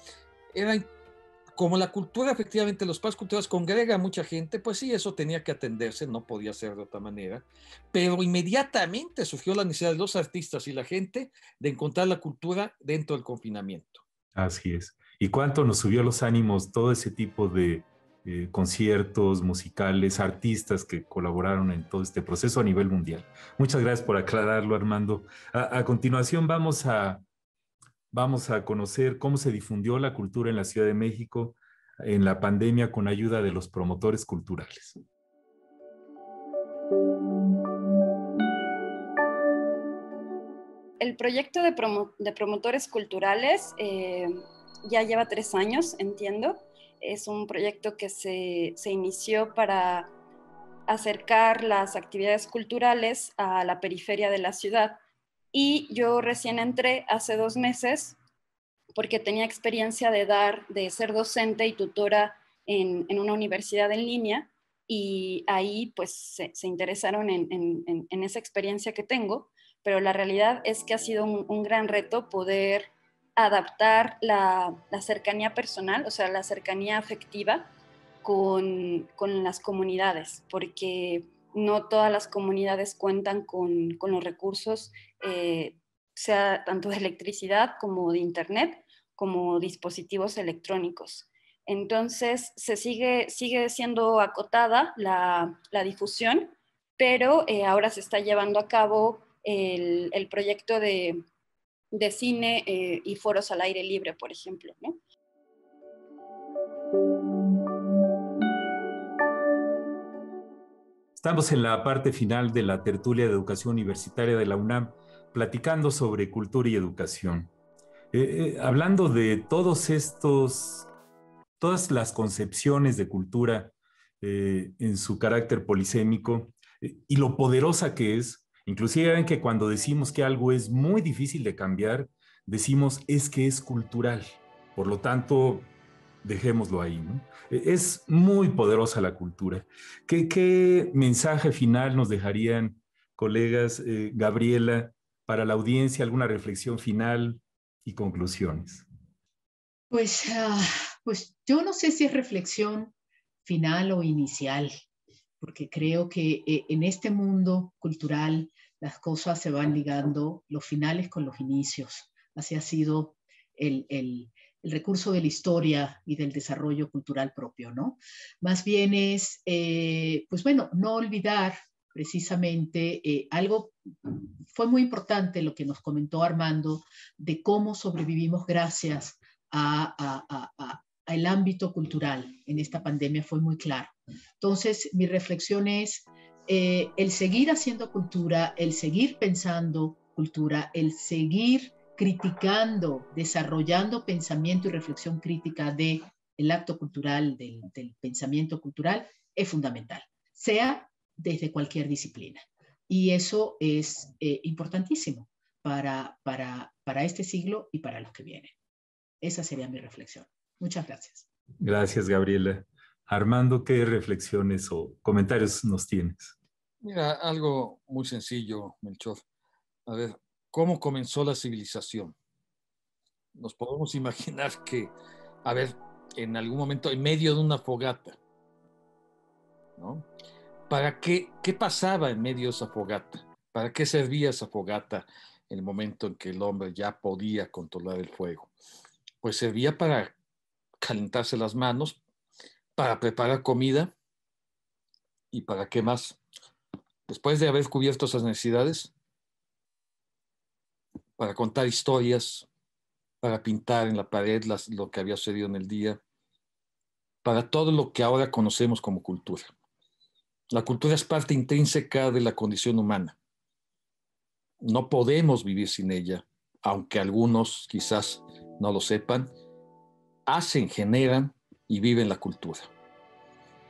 como la cultura, efectivamente, los Paz culturales congrega a mucha gente, pues sí, eso tenía que atenderse, no podía ser de otra manera, pero inmediatamente surgió la necesidad de los artistas y la gente de encontrar la cultura dentro del confinamiento. Así es. ¿Y cuánto nos subió los ánimos todo ese tipo de, eh, conciertos musicales, artistas que colaboraron en todo este proceso a nivel mundial. Muchas gracias por aclararlo, Armando. A, continuación vamos a, vamos a conocer cómo se difundió la cultura en la Ciudad de México en la pandemia con ayuda de los promotores culturales. El proyecto de, promotores culturales eh, ya lleva tres años, entiendo es un proyecto que se, inició para acercar las actividades culturales a la periferia de la ciudad. Y yo recién entré hace dos meses porque tenía experiencia de dar, de ser docente y tutora en, una universidad en línea y ahí pues se, interesaron en, esa experiencia que tengo, pero la realidad es que ha sido un gran reto poder adaptar la, cercanía personal, o sea, la cercanía afectiva con, las comunidades, porque no todas las comunidades cuentan con, los recursos, eh, sea tanto de electricidad como de internet, como dispositivos electrónicos. Entonces, se sigue, sigue siendo acotada la, difusión, pero eh, ahora se está llevando a cabo el proyecto de, de cine eh, y foros al aire libre, por ejemplo. Estamos en la parte final de la tertulia de educación universitaria de la UNAM, platicando sobre cultura y educación. Eh, eh, hablando de todos estos, todas las concepciones de cultura en su carácter polisémico y lo poderosa que es, Inclusive ven que cuando decimos que algo es muy difícil de cambiar, decimos es que es cultural. Por lo tanto, dejémoslo ahí. E-, es muy poderosa la cultura. ¿Qué, mensaje final nos dejarían, colegas, eh, Gabriela, para la audiencia? ¿Alguna reflexión final y conclusiones? Pues, ah, pues yo no sé si es reflexión final o inicial porque creo que eh, en este mundo cultural las cosas se van ligando los finales con los inicios. Así ha sido el, recurso de la historia y del desarrollo cultural propio, ¿no? Más bien es, eh, pues bueno, no olvidar precisamente eh, algo, fue muy importante lo que nos comentó Armando de cómo sobrevivimos gracias a, ámbito cultural en esta pandemia fue muy claro. Entonces, mi reflexión es eh, el seguir haciendo cultura, el seguir pensando cultura, el seguir criticando, desarrollando pensamiento y reflexión crítica del acto cultural, del, pensamiento cultural, es fundamental, sea desde cualquier disciplina. Y eso es eh, importantísimo para, para, para este siglo y para los que vienen. Esa sería mi reflexión. Muchas gracias. Gracias, Gabriela. Armando, ¿qué reflexiones o comentarios nos tienes? Mira, algo muy sencillo, Melchor. A ver, ¿cómo comenzó la civilización? Nos podemos imaginar que, a ver, en algún momento, en medio de una fogata, ¿no? ¿Para qué, qué pasaba en medio de esa fogata? ¿Para qué servía esa fogata en el momento en que el hombre ya podía controlar el fuego? Pues servía para calentarse las manos, para preparar comida y para qué más. Después de haber cubierto esas necesidades, para contar historias, para pintar en la pared lo que había sucedido en el día, para todo lo que ahora conocemos como cultura. La cultura es parte intrínseca de la condición humana. No podemos vivir sin ella, aunque algunos quizás no lo sepan, hacen, generan y en la cultura.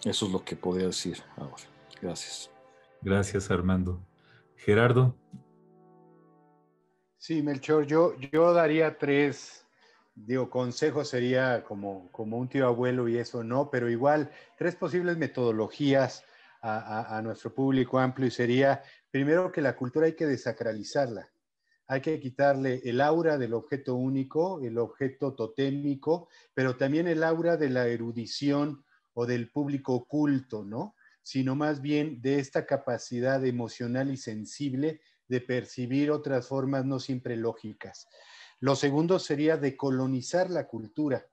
Eso es lo que podría decir ahora. Gracias. Gracias, Armando. Gerardo. Sí, Melchor, yo, yo daría tres, digo, consejos sería como, como un tío abuelo y eso no, pero igual tres posibles metodologías a, a nuestro público amplio y sería, primero que la cultura hay que desacralizarla hay que quitarle el aura del objeto único, el objeto totémico, pero también el aura de la erudición o del público oculto, ¿no? Sino más bien de esta capacidad emocional y sensible de percibir otras formas no siempre lógicas. Lo segundo sería de colonizar la cultura.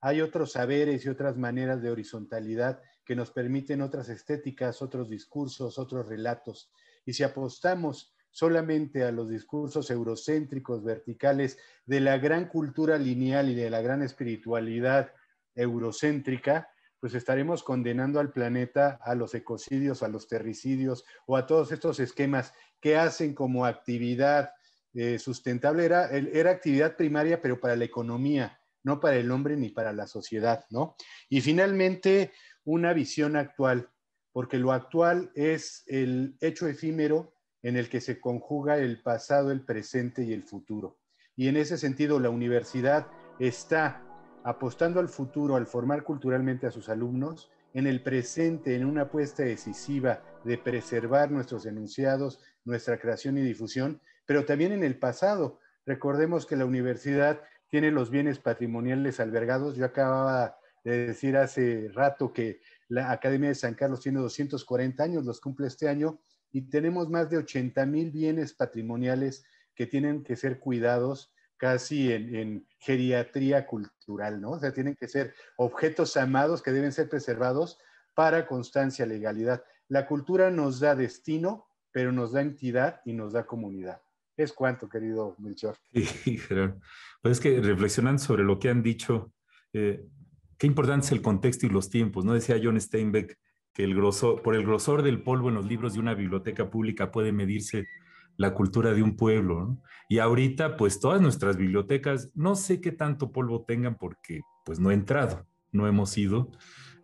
Hay otros saberes y otras maneras de horizontalidad que nos permiten otras estéticas, otros discursos, otros relatos. Y si apostamos solamente a los discursos eurocéntricos, verticales, de la gran cultura lineal y de la gran espiritualidad eurocéntrica, pues estaremos condenando al planeta a los ecocidios, a los terricidios o a todos estos esquemas que hacen como actividad eh, sustentable. Era, era actividad primaria, pero para la economía, no para el hombre ni para la sociedad, ¿no? Y finalmente, una visión actual, porque lo actual es el hecho efímero en el que se conjuga el pasado, el presente y el futuro. Y en ese sentido, la universidad está apostando al futuro al formar culturalmente a sus alumnos, en el presente, en una apuesta decisiva de preservar nuestros enunciados, nuestra creación y difusión, pero también en el pasado. Recordemos que la universidad tiene los bienes patrimoniales albergados. Yo acababa de decir hace rato que la Academia de San Carlos tiene 240 años, los cumple este año, y tenemos más de 80 mil bienes patrimoniales que tienen que ser cuidados casi en, geriatría cultural, ¿no? O sea, tienen que ser objetos amados que deben ser preservados para constancia, legalidad. La cultura nos da destino, pero nos da entidad y nos da comunidad. Es cuanto, querido Melchor. Sí, Pues es que reflexionan sobre lo que han dicho, eh, qué importante es el contexto y los tiempos, ¿no? Decía John Steinbeck, que el grosor, por el grosor del polvo en los libros de una biblioteca pública puede medirse la cultura de un pueblo. Y ahorita, pues todas nuestras bibliotecas, no sé qué tanto polvo tengan porque pues no he entrado, no hemos ido,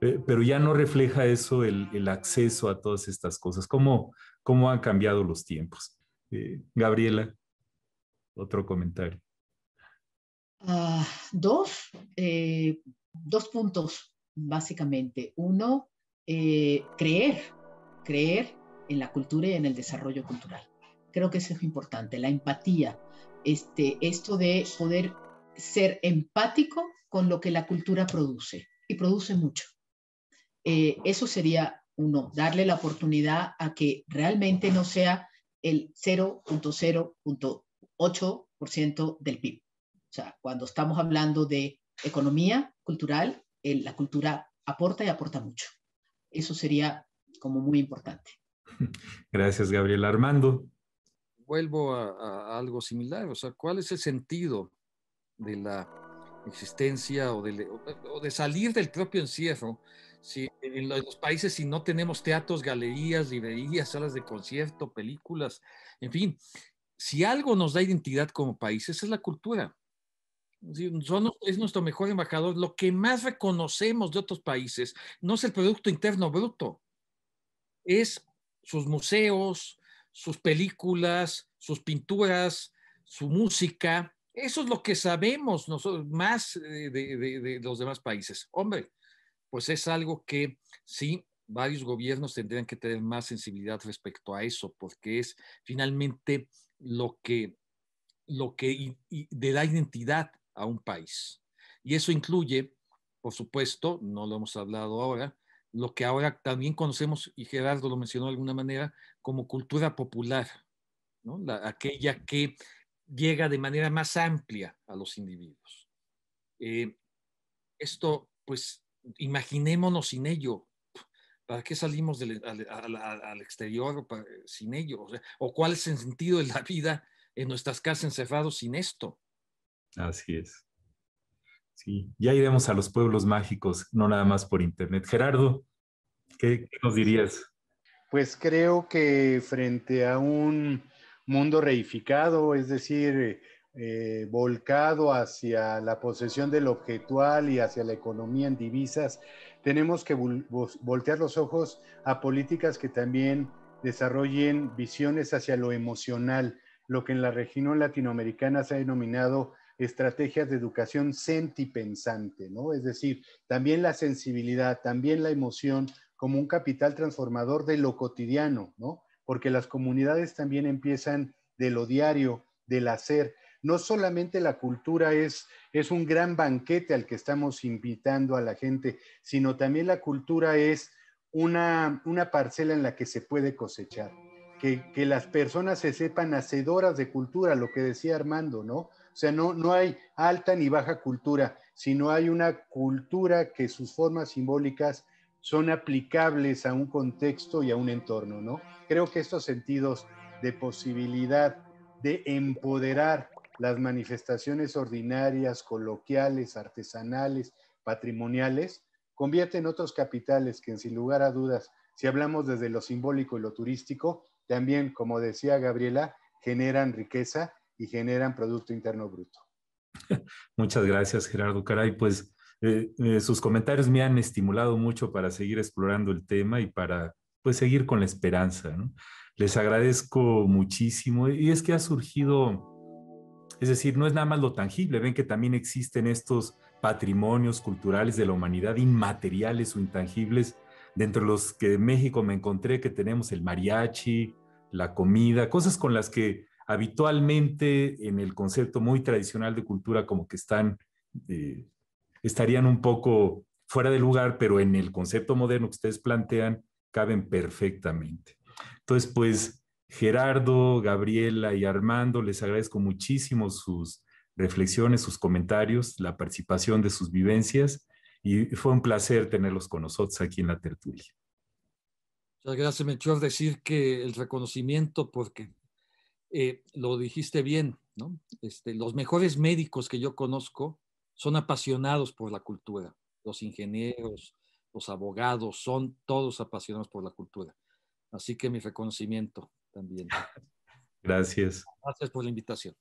eh, pero ya no refleja eso el, acceso a todas estas cosas, cómo, cómo han cambiado los tiempos. Eh, Gabriela, otro comentario. Ah, dos, eh, dos puntos, básicamente. Uno, eh, creer, creer en la cultura y en el desarrollo cultural. Creo que eso es importante, la empatía, este, esto de poder ser empático con lo que la cultura produce, y produce mucho. Eh, eso sería uno, darle la oportunidad a que realmente no sea el 0.0.8% del PIB. O sea, cuando estamos hablando de economía cultural, eh, la cultura aporta y aporta mucho. Eso sería como muy importante. Gracias, Gabriel. Armando. Vuelvo a, algo similar, o sea, ¿cuál es el sentido de la existencia o de, salir del propio encierro si en los países si no tenemos teatros, galerías, librerías, salas de concierto, películas, en fin, si algo nos da identidad como países es la cultura. Son, es nuestro mejor embajador. Lo que más reconocemos de otros países no es el Producto Interno Bruto, es sus museos, sus películas, sus pinturas, su música. Eso es lo que sabemos nosotros, más eh, de, los demás países. Hombre, pues es algo que sí, varios gobiernos tendrían que tener más sensibilidad respecto a eso, porque es finalmente lo que lo que de la identidad a un país. Y eso incluye, por supuesto, no lo hemos hablado ahora, lo que ahora también conocemos, y Gerardo lo mencionó de alguna manera, como cultura popular, aquella que llega de manera más amplia a los individuos. Eh, esto, pues, imaginémonos sin ello. ¿Para qué salimos al, exterior sin ello? O, cuál es el sentido de la vida en nuestras casas encerrados sin esto? Así es. Sí, ya iremos a los pueblos mágicos, no nada más por internet. Gerardo, ¿qué, nos dirías? Pues creo que frente a un mundo reificado, es decir, eh, volcado hacia la posesión del objetual y hacia la economía en divisas, tenemos que voltear los ojos a políticas que también desarrollen visiones hacia lo emocional, lo que en la región latinoamericana se ha denominado estrategias de educación sentipensante, ¿no? Es decir, también la sensibilidad, también la emoción como un capital transformador de lo cotidiano, ¿no? Porque las comunidades también empiezan de lo diario, del hacer. No solamente la cultura es, es un gran banquete al que estamos invitando a la gente, sino también la cultura es una, una parcela en la que se puede cosechar. Que, que las personas se sepan hacedoras de cultura, lo que decía Armando, ¿no? O sea, no, hay alta ni baja cultura, sino hay una cultura que sus formas simbólicas son aplicables a un contexto y a un entorno, ¿no? Creo que estos sentidos de posibilidad de empoderar las manifestaciones ordinarias, coloquiales, artesanales, patrimoniales, convierten otros capitales que, sin lugar a dudas, si hablamos desde lo simbólico y lo turístico, también, como decía Gabriela, generan riqueza y generan Producto Interno Bruto. Muchas gracias, Gerardo Caray. Pues eh, eh, sus comentarios me han estimulado mucho para seguir explorando el tema y para pues seguir con la esperanza. Les agradezco muchísimo y es que ha surgido, es decir, no es nada más lo tangible, ven que también existen estos patrimonios culturales de la humanidad inmateriales o intangibles, de los que en México me encontré que tenemos el mariachi, la comida, cosas con las que habitualmente en el concepto muy tradicional de cultura como que están, eh, estarían un poco fuera de lugar, pero en el concepto moderno que ustedes plantean caben perfectamente. Entonces, pues Gerardo, Gabriela y Armando, les agradezco muchísimo sus reflexiones, sus comentarios, la participación de sus vivencias y fue un placer tenerlos con nosotros aquí en la tertulia. Muchas gracias, Melchor. Decir que el reconocimiento, porque eh, lo dijiste bien, ¿no? Este, los mejores médicos que yo conozco son apasionados por la cultura. Los ingenieros, los abogados, son todos apasionados por la cultura. Así que mi reconocimiento también. Gracias. Gracias por la invitación.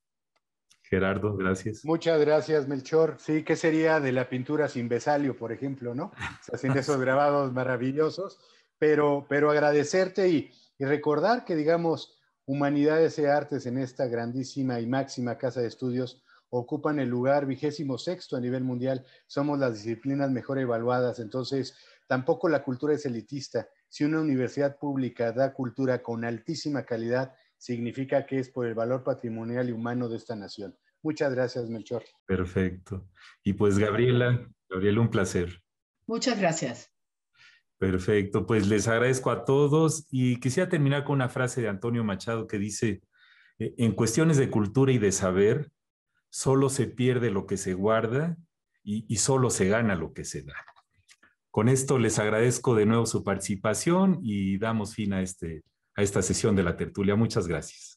Gerardo, gracias. Muchas gracias, Melchor. Sí, ¿qué sería de la pintura sin Besalio, por ejemplo, no? O Haciendo esos grabados maravillosos, pero, pero agradecerte y recordar que, digamos, Humanidades y Artes en esta grandísima y máxima casa de estudios ocupan el lugar vigésimo sexto a nivel mundial. Somos las disciplinas mejor evaluadas, entonces tampoco la cultura es elitista. Si una universidad pública da cultura con altísima calidad, significa que es por el valor patrimonial y humano de esta nación. Muchas gracias, Melchor. Perfecto. Y pues, Gabriela, Gabriela, un placer. Muchas gracias. Perfecto, pues les agradezco a todos y quisiera terminar con una frase de Antonio Machado que dice, e-, en cuestiones de cultura y de saber, solo se pierde lo que se guarda y, solo se gana lo que se da. Con esto les agradezco de nuevo su participación y damos fin a, este, a esta sesión de la tertulia. Muchas gracias.